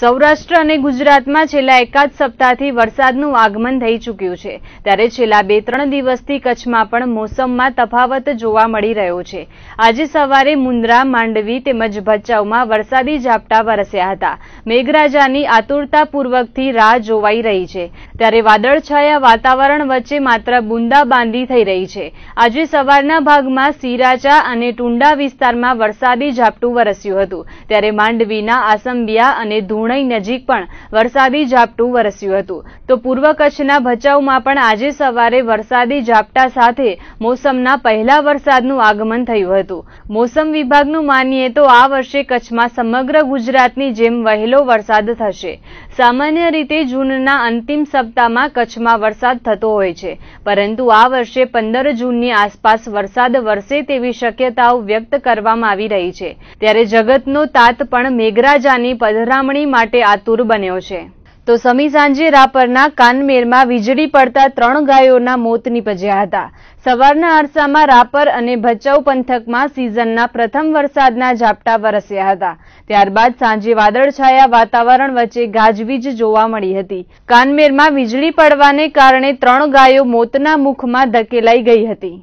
સૌરાષ્ટ્ર અને ગુજરાતમાં છેલ્લા એકાદ સપ્તાહથી વરસાદનું આગમન થઈ ચૂક્યું છે ત્યારે છેલ્લા બે ત્રણ દિવસથી કચ્છમાં પણ મોસમમાં તફાવત જોવા મળી રહ્યો છે આજે સવારે મુન્દ્રા માંડવી તેમજ ભચાઉમાં વરસાદી ઝાપટા વરસ્યા હતા મેઘરાજાની આતુરતાપૂર્વકથી રાહ જોવાઈ રહી છે ત્યારે વાદળછાયા વાતાવરણ વચ્ચે માત્ર બુંદાબાંદી થઈ રહી છે આજે સવારના ભાગમાં સિરાચા અને ટુંડા વિસ્તારમાં વરસાદી ઝાપટું વરસ્યું હતું ત્યારે માંડવીના આસંબિયા અને ધૂણઈ નજીક પણ વરસાદી ઝાપટું વરસ્યું હતું તો પૂર્વ કચ્છના ભચાઉમાં પણ આજે સવારે વરસાદી ઝાપટા સાથે મોસમના પહેલા વરસાદનું આગમન થયું હતું મોસમ વિભાગનું માનીએ તો આ વર્ષે કચ્છમાં સમગ્ર ગુજરાતની જેમ વહેલો વરસાદ થશે સામાન્ય રીતે જૂનના અંતિમ સપ્તાહ સપ્તાહમાં કચ્છમાં વરસાદ થતો હોય છે પરંતુ આ વર્ષે પંદર જૂનની આસપાસ વરસાદ વરસે તેવી શક્યતાઓ વ્યક્ત કરવામાં આવી રહી છે ત્યારે જગતનો તાત પણ મેઘરાજાની પધરામણી માટે આતુર બન્યો છે તો સમી સાંજે રાપરના કાનમેરમાં વીજળી પડતા ત્રણ ગાયોના મોત નીપજ્યા હતા સવારના અરસામાં રાપર અને ભચાઉ પંથકમાં સિઝનના પ્રથમ વરસાદના ઝાપટા વરસ્યા હતા ત્યારબાદ સાંજે વાદળછાયા વાતાવરણ વચ્ચે ગાજવીજ જોવા મળી હતી કાનમેરમાં વીજળી પડવાને કારણે ત્રણ ગાયો મોતના મુખમાં ધકેલાઈ ગઈ હતી